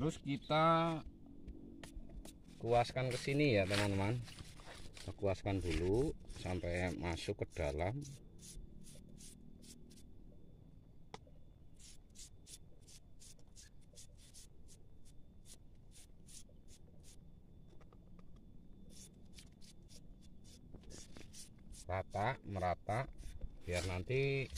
terus kita kuaskan ke sini ya teman-teman kuaskan dulu sampai masuk ke dalam rata merata biar nanti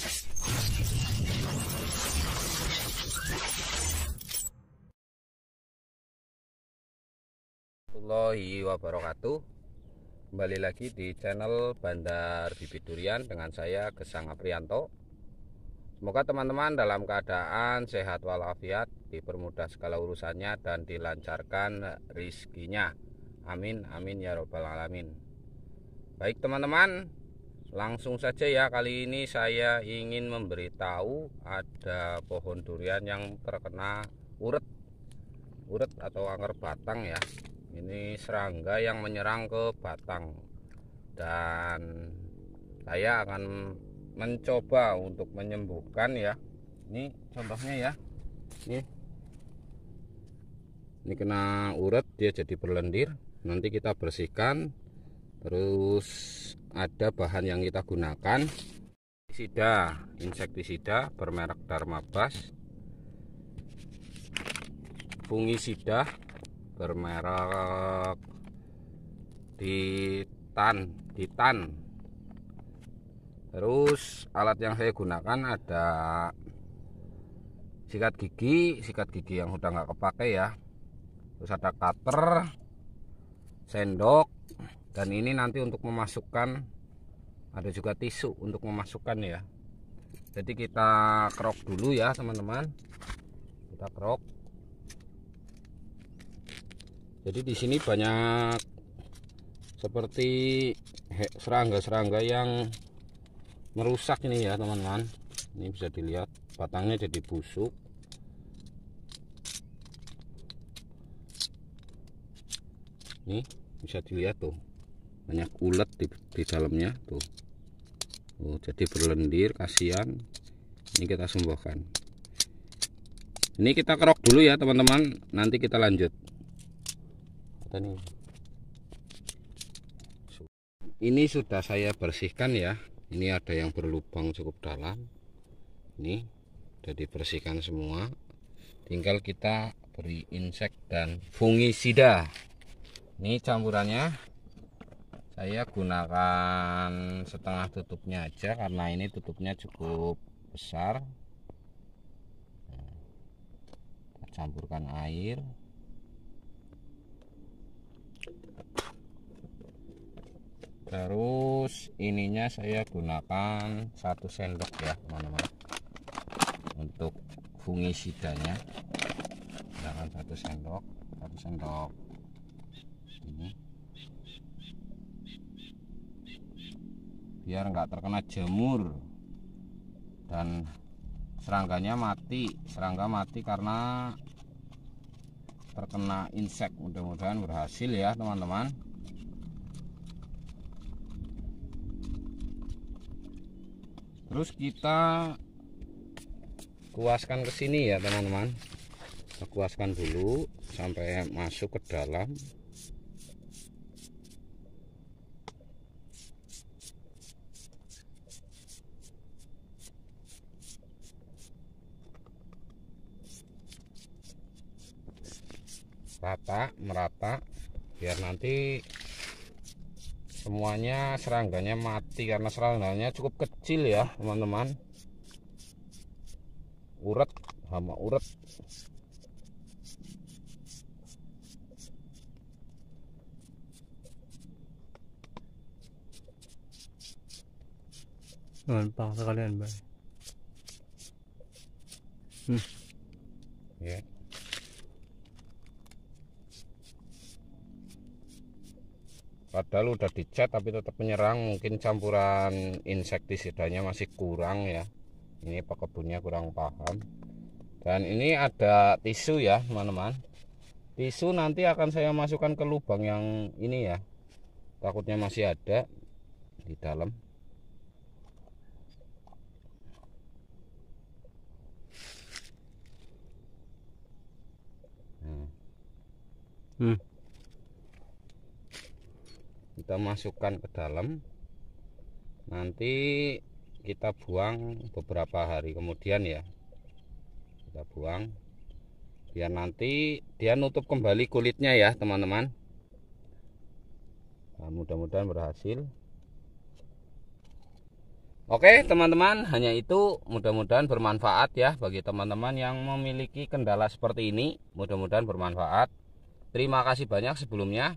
warahmatullahi wabarakatuh Kembali lagi di channel Bandar Bibit Durian dengan saya Gesang Aprianto Semoga teman-teman dalam keadaan sehat walafiat Dipermudah segala urusannya dan dilancarkan rizkinya Amin, amin ya robbal alamin Baik teman-teman Langsung saja ya kali ini saya ingin memberitahu Ada pohon durian yang terkena uret uret atau angker batang ya ini serangga yang menyerang ke batang dan saya akan mencoba untuk menyembuhkan ya ini contohnya ya ini ini kena urat dia jadi berlendir nanti kita bersihkan terus ada bahan yang kita gunakan insektisida insektisida bermerek Dharma Bas fungisida bermerek Titan Titan terus alat yang saya gunakan ada sikat gigi sikat gigi yang udah nggak kepake ya terus ada cutter sendok dan ini nanti untuk memasukkan ada juga tisu untuk memasukkan ya jadi kita kerok dulu ya teman-teman kita kerok jadi di sini banyak seperti serangga-serangga yang merusak ini ya teman-teman ini bisa dilihat batangnya jadi busuk ini bisa dilihat tuh banyak ulat di, di dalamnya tuh Oh jadi berlendir kasihan ini kita sembuhkan ini kita kerok dulu ya teman-teman nanti kita lanjut kita nih ini sudah saya bersihkan ya ini ada yang berlubang cukup dalam ini sudah dibersihkan semua tinggal kita beri insek dan fungisida ini campurannya saya gunakan setengah tutupnya aja karena ini tutupnya cukup besar nah, campurkan air terus ininya saya gunakan satu sendok ya teman-teman untuk fungisidanya gunakan satu sendok satu sendok ini biar nggak terkena jemur dan serangganya mati serangga mati karena terkena insek mudah-mudahan berhasil ya teman-teman terus kita kuaskan ke sini ya teman-teman kuaskan dulu sampai masuk ke dalam rata merata biar nanti semuanya serangganya mati karena serangganya cukup kecil ya teman-teman urat sama urat Numpang sekalian, Bang. Hmm. Ya. Yeah. padahal udah dicat tapi tetap menyerang mungkin campuran insektisidanya masih kurang ya ini pekebunnya kurang paham dan ini ada tisu ya teman-teman tisu nanti akan saya masukkan ke lubang yang ini ya takutnya masih ada di dalam hmm. Hmm kita masukkan ke dalam nanti kita buang beberapa hari kemudian ya kita buang biar nanti dia nutup kembali kulitnya ya teman-teman nah, mudah-mudahan berhasil Oke teman-teman hanya itu mudah-mudahan bermanfaat ya bagi teman-teman yang memiliki kendala seperti ini mudah-mudahan bermanfaat Terima kasih banyak sebelumnya